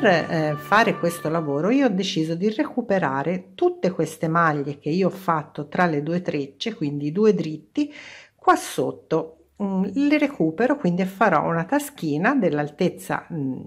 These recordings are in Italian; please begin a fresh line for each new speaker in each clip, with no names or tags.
per eh, fare questo lavoro io ho deciso di recuperare tutte queste maglie che io ho fatto tra le due trecce, quindi due dritti, qua sotto Mm, il recupero quindi farò una taschina dell'altezza mm,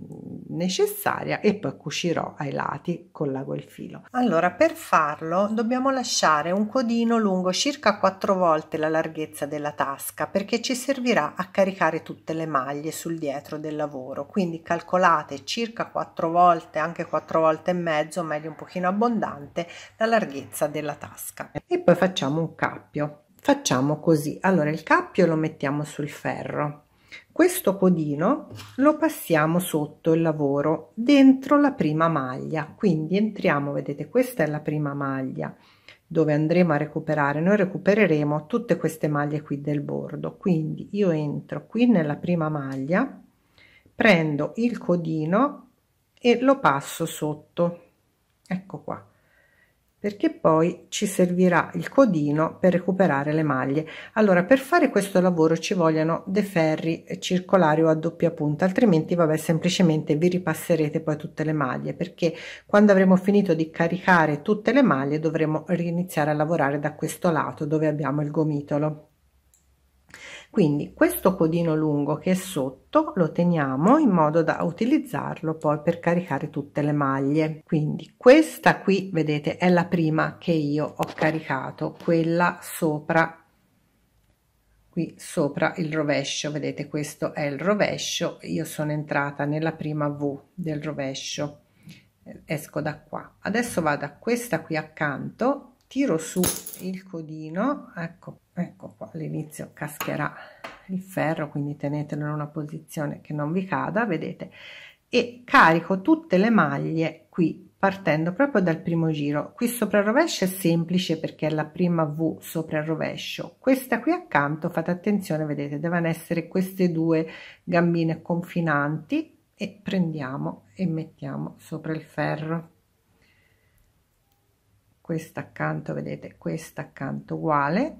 necessaria e poi cucirò ai lati con l'ago e il filo allora per farlo dobbiamo lasciare un codino lungo circa quattro volte la larghezza della tasca perché ci servirà a caricare tutte le maglie sul dietro del lavoro quindi calcolate circa quattro volte anche quattro volte e mezzo meglio un pochino abbondante la larghezza della tasca e poi facciamo un cappio facciamo così allora il cappio lo mettiamo sul ferro questo codino lo passiamo sotto il lavoro dentro la prima maglia quindi entriamo vedete questa è la prima maglia dove andremo a recuperare noi recupereremo tutte queste maglie qui del bordo quindi io entro qui nella prima maglia prendo il codino e lo passo sotto ecco qua perché poi ci servirà il codino per recuperare le maglie allora per fare questo lavoro ci vogliono dei ferri circolari o a doppia punta altrimenti vabbè semplicemente vi ripasserete poi tutte le maglie perché quando avremo finito di caricare tutte le maglie dovremo riniziare a lavorare da questo lato dove abbiamo il gomitolo quindi questo codino lungo che è sotto lo teniamo in modo da utilizzarlo poi per caricare tutte le maglie. Quindi questa qui, vedete, è la prima che io ho caricato, quella sopra qui sopra il rovescio vedete questo è il rovescio io sono entrata nella prima v del rovescio esco da qua adesso vado a questa qui accanto tiro su il codino ecco ecco qua all'inizio cascherà il ferro quindi tenetelo in una posizione che non vi cada vedete e carico tutte le maglie qui partendo proprio dal primo giro qui sopra il rovescio è semplice perché è la prima v sopra il rovescio questa qui accanto fate attenzione vedete devono essere queste due gambine confinanti e prendiamo e mettiamo sopra il ferro questa accanto vedete questa accanto uguale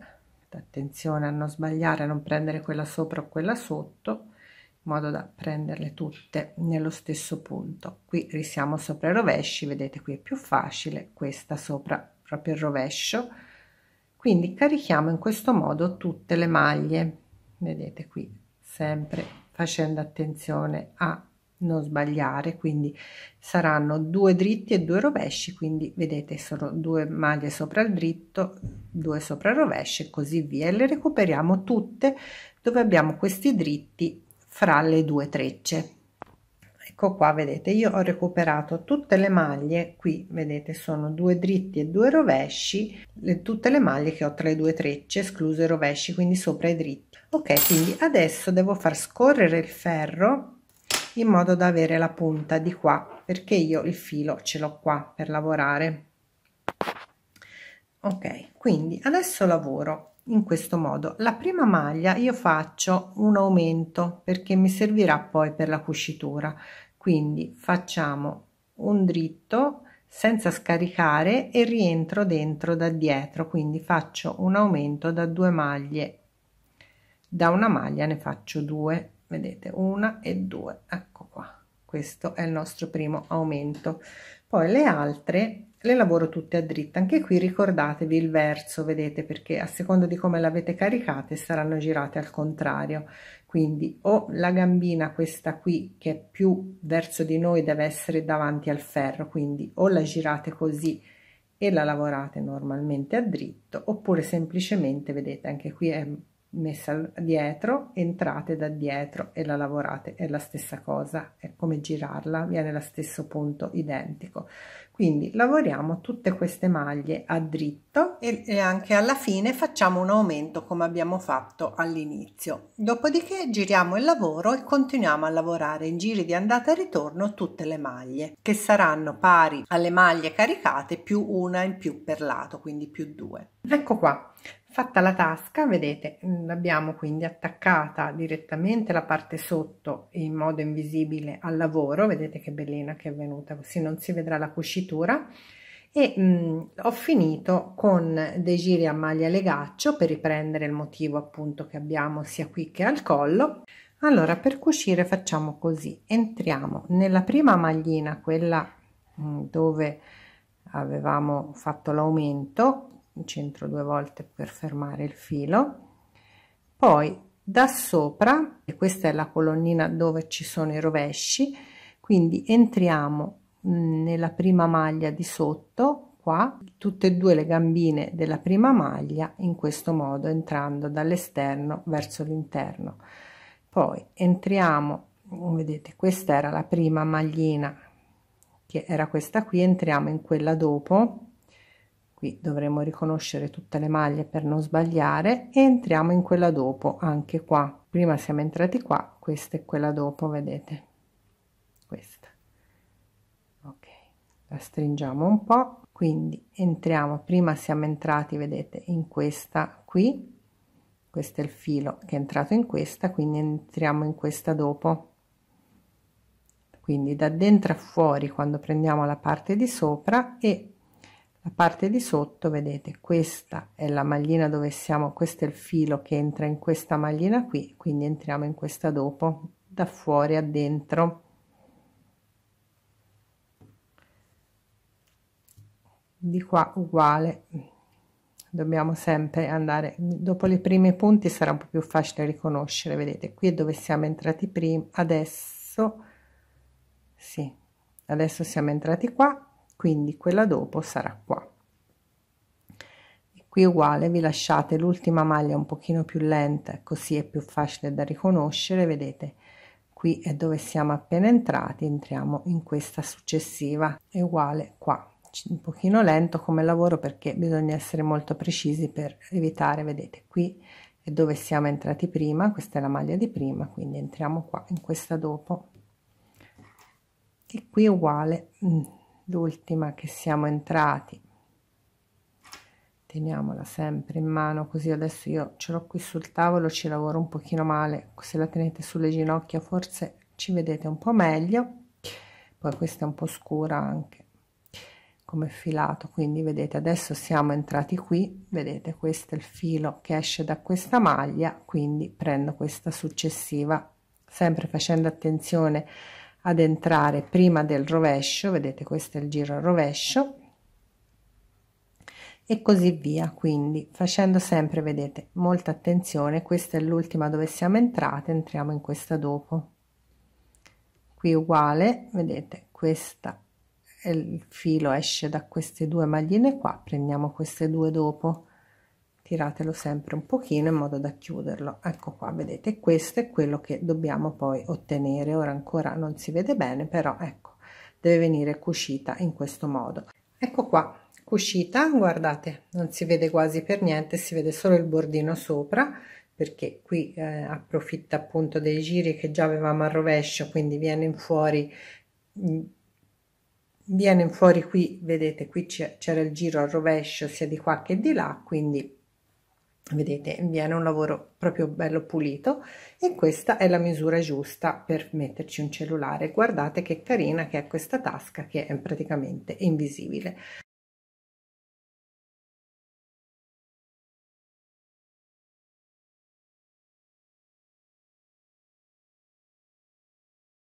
attenzione a non sbagliare a non prendere quella sopra o quella sotto in modo da prenderle tutte nello stesso punto qui risiamo sopra i rovesci vedete qui è più facile questa sopra proprio il rovescio quindi carichiamo in questo modo tutte le maglie vedete qui sempre facendo attenzione a non sbagliare quindi saranno due dritti e due rovesci quindi vedete sono due maglie sopra il dritto due sopra il rovescio e così via e le recuperiamo tutte dove abbiamo questi dritti fra le due trecce ecco qua vedete io ho recuperato tutte le maglie qui vedete sono due dritti e due rovesci le, tutte le maglie che ho tra le due trecce escluse i rovesci quindi sopra i dritti ok quindi adesso devo far scorrere il ferro in modo da avere la punta di qua perché io il filo ce l'ho qua per lavorare ok quindi adesso lavoro in questo modo la prima maglia io faccio un aumento perché mi servirà poi per la cucitura quindi facciamo un dritto senza scaricare e rientro dentro da dietro quindi faccio un aumento da due maglie da una maglia ne faccio due vedete una e due ecco qua questo è il nostro primo aumento poi le altre le lavoro tutte a dritta anche qui ricordatevi il verso vedete perché a seconda di come l'avete caricate saranno girate al contrario quindi o la gambina questa qui che è più verso di noi deve essere davanti al ferro quindi o la girate così e la lavorate normalmente a dritto oppure semplicemente vedete anche qui è messa dietro, entrate da dietro e la lavorate, è la stessa cosa, è come girarla, viene lo stesso punto identico. Quindi lavoriamo tutte queste maglie a dritto e, e anche alla fine facciamo un aumento come abbiamo fatto all'inizio. Dopodiché giriamo il lavoro e continuiamo a lavorare in giri di andata e ritorno tutte le maglie che saranno pari alle maglie caricate più una in più per lato, quindi più due. Ecco qua, Fatta la tasca, vedete, l'abbiamo mm, quindi attaccata direttamente la parte sotto in modo invisibile al lavoro, vedete che bellina che è venuta, così non si vedrà la cucitura e mh, mm, ho finito con dei giri a maglia legaccio per riprendere il motivo appunto che abbiamo sia qui che al collo. Allora per cucire facciamo così, entriamo nella prima maglina, quella mh, mm, dove avevamo fatto l'aumento in centro due volte per fermare il filo poi da sopra e questa è la colonnina dove ci sono i rovesci quindi entriamo mm, nella prima maglia di sotto qua tutte e due le gambine della prima maglia in questo modo entrando dall'esterno verso l'interno poi entriamo mm, vedete questa era la prima maglina che era questa qui entriamo in quella dopo qui dovremo riconoscere tutte le maglie per non sbagliare e entriamo in quella dopo anche qua prima siamo entrati qua questa è quella dopo vedete questa ok la stringiamo un po quindi entriamo prima siamo entrati vedete in questa qui questo è il filo che è entrato in questa quindi entriamo in questa dopo quindi da dentro a fuori quando prendiamo la parte di sopra e la parte di sotto vedete questa è la maglina dove siamo questo è il filo che entra in questa maglina qui quindi entriamo in questa dopo da fuori a dentro di qua uguale dobbiamo sempre andare dopo le prime punti sarà un po più facile riconoscere vedete qui è dove siamo entrati prima adesso sì adesso siamo entrati qua quindi quella dopo sarà qua e qui uguale vi lasciate l'ultima maglia un pochino più lenta così è più facile da riconoscere vedete qui è dove siamo appena entrati entriamo in questa successiva è uguale qua un pochino lento come lavoro perché bisogna essere molto precisi per evitare vedete qui è dove siamo entrati prima questa è la maglia di prima quindi entriamo qua in questa dopo e qui uguale mm, l'ultima che siamo entrati teniamola sempre in mano così adesso io ce l'ho qui sul tavolo ci lavoro un pochino male se la tenete sulle ginocchia forse ci vedete un po meglio poi questa è un po scura anche come filato quindi vedete adesso siamo entrati qui vedete questo è il filo che esce da questa maglia quindi prendo questa successiva sempre facendo attenzione ad entrare prima del rovescio vedete questo è il giro al rovescio e così via quindi facendo sempre vedete molta attenzione questa è l'ultima dove siamo entrate entriamo in questa dopo qui uguale vedete questa il filo esce da queste due magline qua prendiamo queste due dopo tiratelo sempre un pochino in modo da chiuderlo ecco qua vedete questo è quello che dobbiamo poi ottenere ora ancora non si vede bene però ecco deve venire cucita in questo modo ecco qua cucita guardate non si vede quasi per niente si vede solo il bordino sopra perché qui eh, approfitta appunto dei giri che già avevamo a rovescio quindi viene fuori mm, viene fuori qui vedete qui c'era il giro al rovescio sia di qua che di là quindi vedete viene un lavoro proprio bello pulito e questa è la misura giusta per metterci un cellulare guardate che carina che è questa tasca che è praticamente invisibile